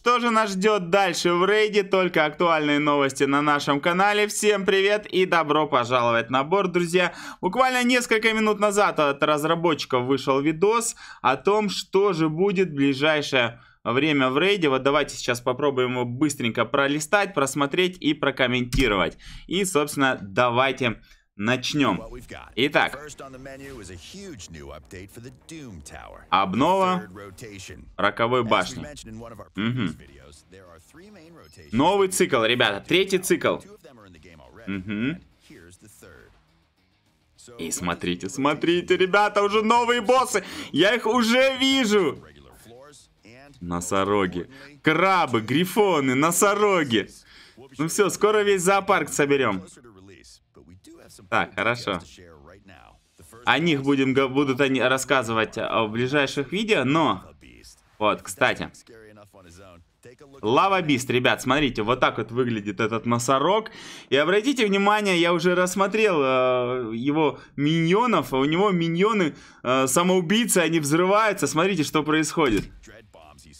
Что же нас ждет дальше в рейде? Только актуальные новости на нашем канале. Всем привет и добро пожаловать на борт, друзья. Буквально несколько минут назад от разработчиков вышел видос о том, что же будет в ближайшее время в рейде. Вот давайте сейчас попробуем его быстренько пролистать, просмотреть и прокомментировать. И, собственно, давайте Начнем. Итак, обнова роковой башни. Угу. Новый цикл, ребята, третий цикл. Угу. И смотрите, смотрите, ребята, уже новые боссы. Я их уже вижу. Носороги. Крабы, грифоны, носороги. Ну все, скоро весь зоопарк соберем. Так, хорошо. О них будем, будут они рассказывать а, в ближайших видео, но... Вот, кстати. Лава Бист, ребят, смотрите, вот так вот выглядит этот носорог. И обратите внимание, я уже рассмотрел э, его миньонов, а у него миньоны э, самоубийцы, они взрываются. Смотрите, что происходит.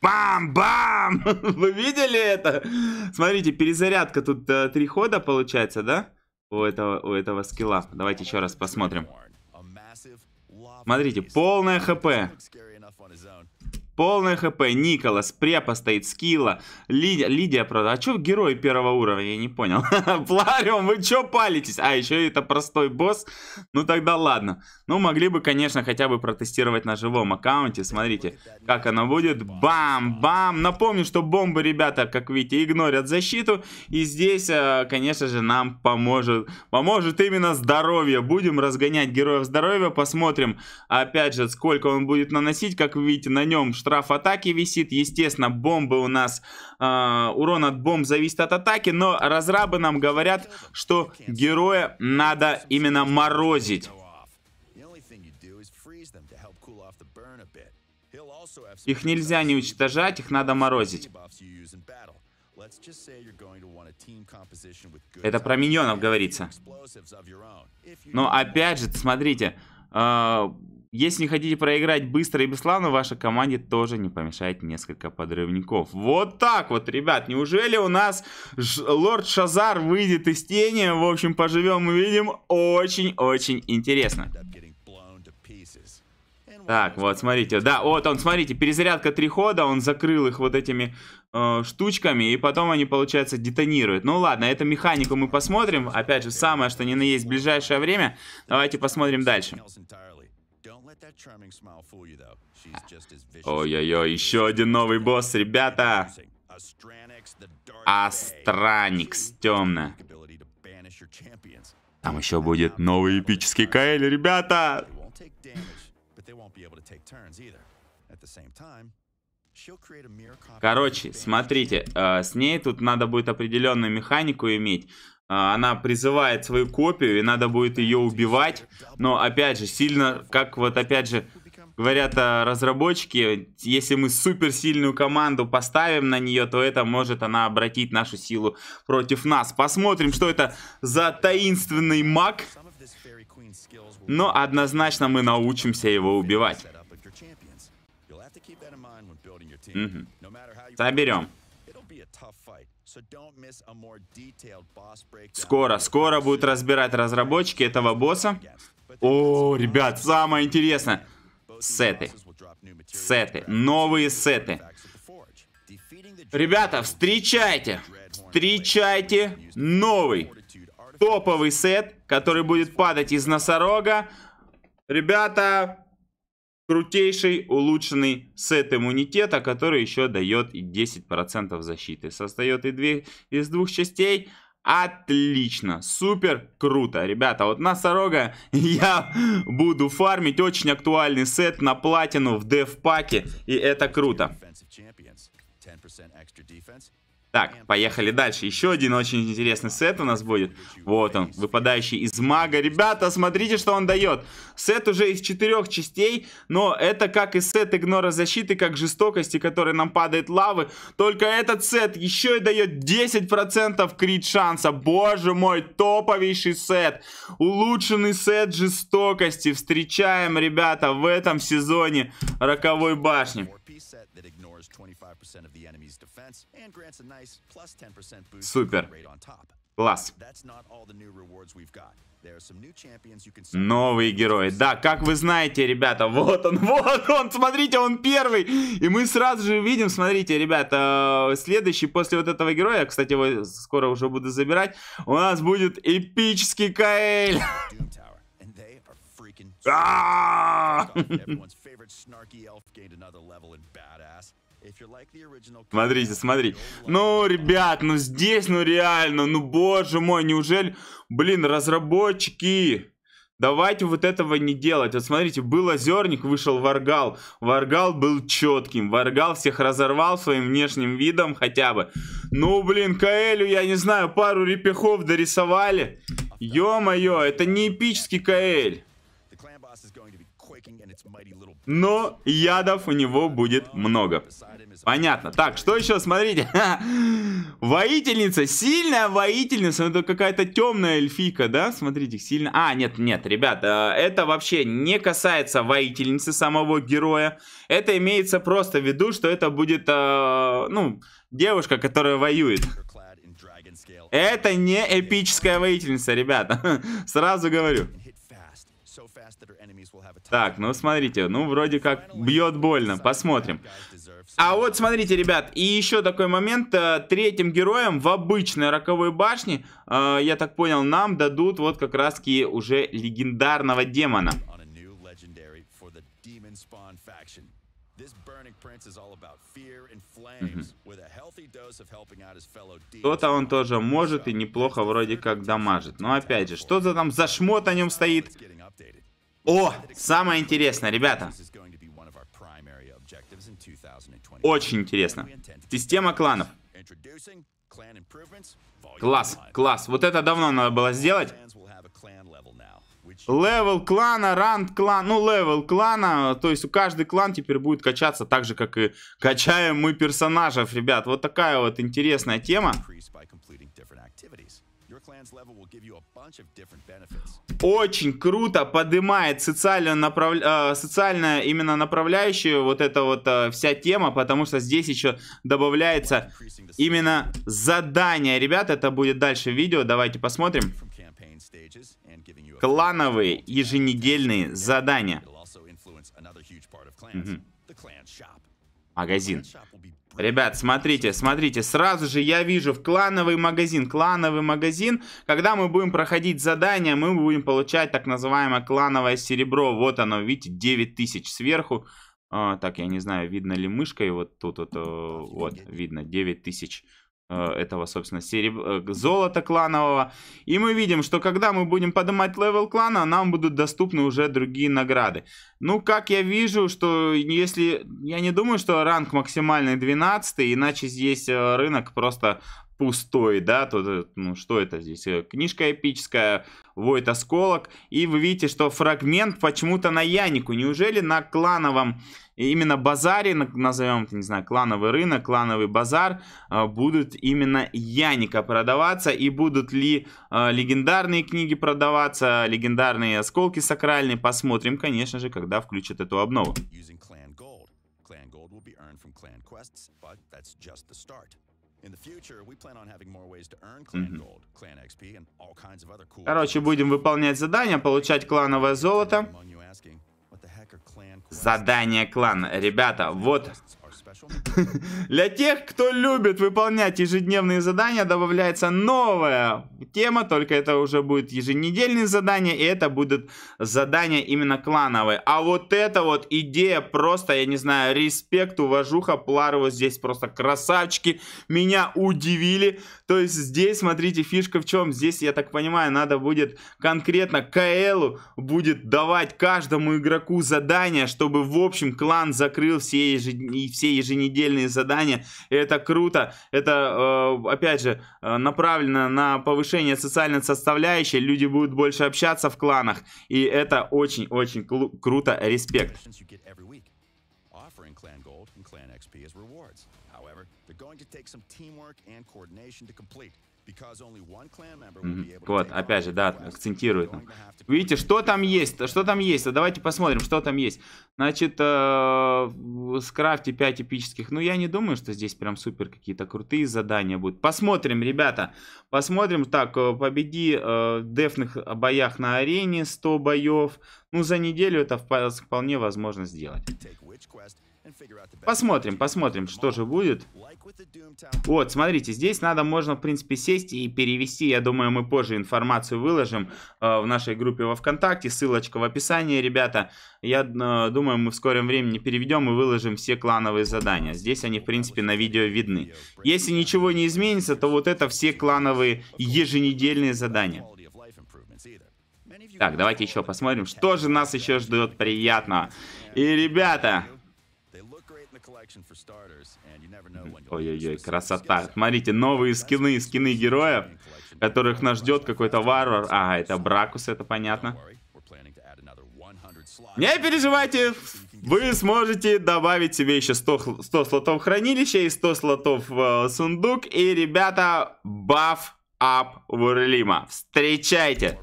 Бам-бам! Вы видели это? Смотрите, перезарядка тут э, три хода получается, да? у этого, у этого скилла. Давайте еще раз посмотрим. Смотрите, полное хп полное хп, Николас, Препа стоит, Скилла, Лидия, Лидия правда, а чё герой первого уровня, я не понял. Плариум, вы чё палитесь? А, еще это простой босс, ну тогда ладно. Ну, могли бы, конечно, хотя бы протестировать на живом аккаунте, смотрите, как оно будет. Бам-бам, напомню, что бомбы, ребята, как видите, игнорят защиту, и здесь, э, конечно же, нам поможет, поможет именно здоровье. Будем разгонять героев здоровья, посмотрим, опять же, сколько он будет наносить, как вы видите, на нем что штраф атаки висит. Естественно, бомбы у нас, э, урон от бомб зависит от атаки. Но разрабы нам говорят, что героя надо именно морозить. Их нельзя не уничтожать, их надо морозить. Это про миньонов говорится. Но опять же, смотрите, а, если не хотите проиграть быстро и бесславно, вашей команде тоже не помешает несколько подрывников. Вот так вот, ребят. Неужели у нас Ж Лорд Шазар выйдет из тени? В общем, поживем и видим. Очень-очень интересно. Так, вот, смотрите, да, вот он, смотрите, перезарядка три хода, он закрыл их вот этими э, штучками, и потом они, получается, детонируют. Ну ладно, эту механику мы посмотрим, опять же, самое, что ни на есть, в ближайшее время. Давайте посмотрим дальше. Ой-ой-ой, еще один новый босс, ребята! Астраникс, темно. Там еще будет новый uh, эпический Каэль, ребята! Короче, смотрите, э, с ней тут надо будет определенную механику иметь. А, она призывает свою копию, и надо будет ее убивать. Но, опять же, сильно, как вот, опять же, говорят а, разработчики, если мы супер сильную команду поставим на нее, то это может она обратить нашу силу против нас. Посмотрим, что это за таинственный маг. Но однозначно мы научимся его убивать. Угу. Соберем. Скоро, скоро будут разбирать разработчики этого босса. О, ребят, самое интересное. Сеты. Сеты. Новые сеты. Ребята, встречайте. Встречайте новый топовый сет, который будет падать из носорога. Ребята, крутейший улучшенный сет иммунитета, который еще дает и 10% защиты. состоит и две, из двух частей. Отлично, супер круто, ребята, вот носорога я буду фармить, очень актуальный сет на платину в деф-паке, и это круто. Так, поехали дальше. Еще один очень интересный сет у нас будет. Вот он, выпадающий из мага. Ребята, смотрите, что он дает. Сет уже из четырех частей, но это как и сет игнора защиты, как жестокости, который нам падает лавы. Только этот сет еще и дает 10% крит шанса. Боже мой, топовейший сет. Улучшенный сет жестокости. Встречаем, ребята, в этом сезоне Роковой башни that ignores 25% of the enemy's defense and grants a nice plus 10% boost Супер. Класс. Новые герои! Да, как вы знаете, ребята, вот он, вот он, смотрите, он первый. И мы сразу же видим, смотрите, ребята, э, следующий после вот этого героя, кстати, его скоро уже буду забирать, у нас будет эпический Каэль. Ah! Смотрите, смотрите, Ну, ребят, ну здесь, ну реально, ну боже мой, неужели... Блин, разработчики... Давайте вот этого не делать. Вот смотрите, был Озерник, вышел Варгал. Варгал был четким. Варгал всех разорвал своим внешним видом хотя бы. Ну, блин, Каэлю, я не знаю, пару репехов дорисовали. Ё-моё, это не эпический Каэль. Но ядов у него будет много. Понятно. Так, что еще? Смотрите. Воительница. Сильная воительница. Это какая-то темная эльфийка, да? Смотрите, сильно... А, нет, нет, ребята. Это вообще не касается воительницы самого героя. Это имеется просто в виду, что это будет, э, ну, девушка, которая воюет. Это не эпическая воительница, ребята. Сразу говорю. Так, ну смотрите, ну вроде как бьет больно, посмотрим. А вот смотрите, ребят, и еще такой момент, э, третьим героем в обычной роковой башне, э, я так понял, нам дадут вот как раз таки уже легендарного демона. Кто-то он тоже может и неплохо вроде как дамажит. Но опять же, что за там за шмот о нем стоит. О, самое интересное, ребята. Очень интересно. Система кланов. Класс, класс. Вот это давно надо было сделать. Левел клана, ранг клана, ну левел клана, то есть у каждый клан теперь будет качаться так же, как и качаем мы персонажев, ребят. Вот такая вот интересная тема. Очень круто поднимает социально, направ... э, именно направляющую вот эта вот э, вся тема, потому что здесь еще добавляется именно задание. Ребят, это будет дальше видео, давайте посмотрим. Клановые еженедельные задания. Угу. Магазин. Ребят, смотрите, смотрите, сразу же я вижу в клановый магазин, клановый магазин, когда мы будем проходить задания, мы будем получать так называемое клановое серебро, вот оно, видите, 9000 сверху, а, так, я не знаю, видно ли мышкой, вот тут вот, э, вот видно, 9000 тысяч Э, этого, собственно, сереб... Э, золота кланового. И мы видим, что когда мы будем поднимать левел клана, нам будут доступны уже другие награды. Ну, как я вижу, что если... Я не думаю, что ранг максимальный 12, иначе здесь э, рынок просто пустой, да, то, э, ну, что это здесь, э, книжка эпическая, Войт Осколок, и вы видите, что фрагмент почему-то на Янику, неужели на клановом, именно базаре, назовем не знаю, клановый рынок, клановый базар, э, будут именно Яника продаваться, и будут ли легендарные книги продаваться, легендарные Осколки сакральные, посмотрим, конечно же, когда включат эту обнову. Clan gold will be earned from clan quests, but that's just the start. Короче, будем выполнять задания, получать клановое золото. Задание клана. Ребята, вот Для тех, кто любит выполнять ежедневные задания, добавляется новая тема, только это уже будет еженедельные задания, и это будут задания именно клановые. А вот эта вот идея просто, я не знаю, респект, уважуха, Плару здесь просто красавчики, меня удивили. То есть здесь, смотрите, фишка в чем? Здесь, я так понимаю, надо будет конкретно КЛу будет давать каждому игроку задание, чтобы в общем клан закрыл все, ежед... все еженедельные задания. И это круто. Это, э, опять же, э, направлено на повышение социальной составляющей. Люди будут больше общаться в кланах. И это очень-очень кру круто. Респект earn Clan Gold and Clan XP as rewards. However, they're going to take some teamwork and coordination to complete. Вот, опять же, да, акцентирует нам. Видите, что там есть? Что там есть? А давайте посмотрим, что там есть. Значит, э, скрафте 5 эпических. Ну, я не думаю, что здесь прям супер какие-то крутые задания будут. Посмотрим, ребята. Посмотрим. Так, э, победи э, в дефных боях на арене 100 боев. Ну, за неделю это вполне возможно сделать. Посмотрим, посмотрим, что же будет. Вот, смотрите, здесь надо, можно, в принципе, сесть и перевести. Я думаю, мы позже информацию выложим э, в нашей группе во Вконтакте. Ссылочка в описании, ребята. Я э, думаю, мы в скором времени переведем и выложим все клановые задания. Здесь они, в принципе, на видео видны. Если ничего не изменится, то вот это все клановые еженедельные задания. Так, давайте еще посмотрим, что же нас еще ждет приятного. И, ребята, Ой-ой-ой, красота. Смотрите, новые скины, скины героев, которых нас ждет какой-то варвар. А, это Бракус, это понятно. Не переживайте, вы сможете добавить себе еще 100, 100 слотов хранилища и 100 слотов э, сундук. И, ребята, баф ап Вурлима. Встречайте!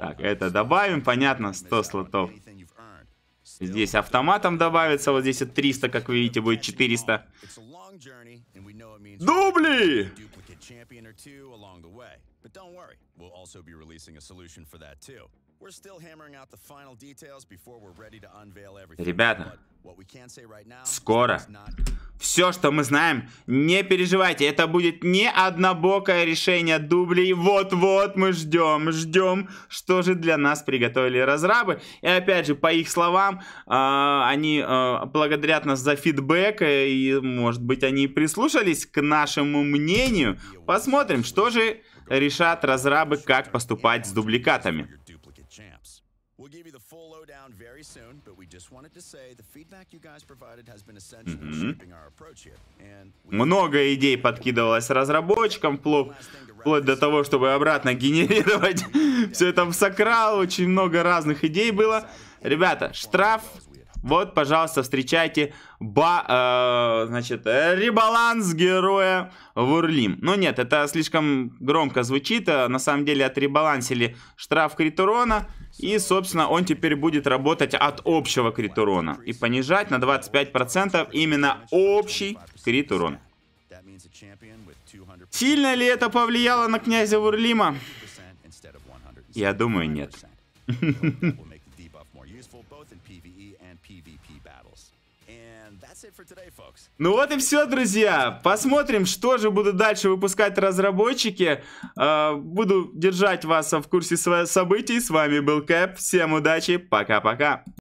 Так, это добавим, понятно, 100 слотов. Здесь автоматом добавится, вот здесь 300, как вы видите, будет 400. Дубли! But don't worry, we'll also be releasing a solution for that too. Ребята, скоро. Все, что мы знаем, не переживайте, это будет не однобокое решение дублей. Вот-вот мы ждем, ждем, что же для нас приготовили разрабы. И опять же, по их словам, э, они э, благодарят нас за фидбэк, э, и, может быть, они прислушались к нашему мнению. Посмотрим, что же решат разрабы, как поступать с дубликатами. We'll give you the full lowdown very soon, but we just wanted to say the feedback you guys provided has been essential in mm-hmm. shaping our approach here. And много идей подкидывалось разработчикам, вплоть, вплоть до того, чтобы обратно генерировать все это в Сакрал. Очень много разных идей было. Ребята, штраф вот, пожалуйста, встречайте ба, э, значит, э, ребаланс героя в Урлим. Но ну нет, это слишком громко звучит. А на самом деле отребалансили штраф крит урона. И, собственно, он теперь будет работать от общего крит урона. И понижать на 25% именно общий крит урон. Сильно ли это повлияло на князя Вурлима? Я думаю, нет. Ну вот и все, друзья. Посмотрим, что же будут дальше выпускать разработчики. А, буду держать вас в курсе событий. С вами был Кэп. Всем удачи. Пока-пока.